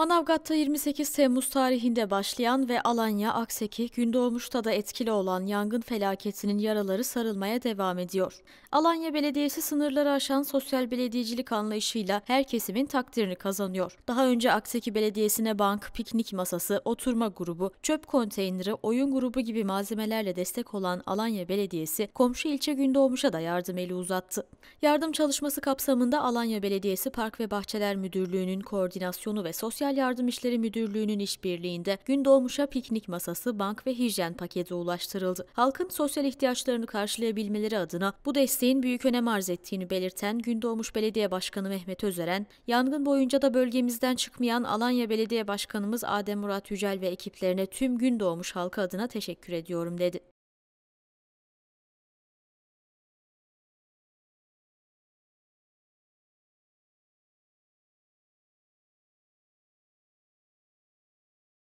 Manavgat'ta 28 Temmuz tarihinde başlayan ve Alanya, Akseki, Gündoğmuş'ta da etkili olan yangın felaketinin yaraları sarılmaya devam ediyor. Alanya Belediyesi sınırları aşan sosyal belediyecilik anlayışıyla her kesimin takdirini kazanıyor. Daha önce Akseki Belediyesi'ne bank, piknik masası, oturma grubu, çöp konteyneri, oyun grubu gibi malzemelerle destek olan Alanya Belediyesi, komşu ilçe Gündoğmuş'a da yardım eli uzattı. Yardım çalışması kapsamında Alanya Belediyesi Park ve Bahçeler Müdürlüğü'nün koordinasyonu ve sosyal Sosyal Yardım İşleri Müdürlüğü'nün işbirliğinde Gündoğmuş'a piknik masası, bank ve hijyen paketi ulaştırıldı. Halkın sosyal ihtiyaçlarını karşılayabilmeleri adına bu desteğin büyük önem arz ettiğini belirten Gündoğmuş Belediye Başkanı Mehmet Özeren, yangın boyunca da bölgemizden çıkmayan Alanya Belediye Başkanımız Adem Murat Yücel ve ekiplerine tüm Gündoğmuş halkı adına teşekkür ediyorum dedi.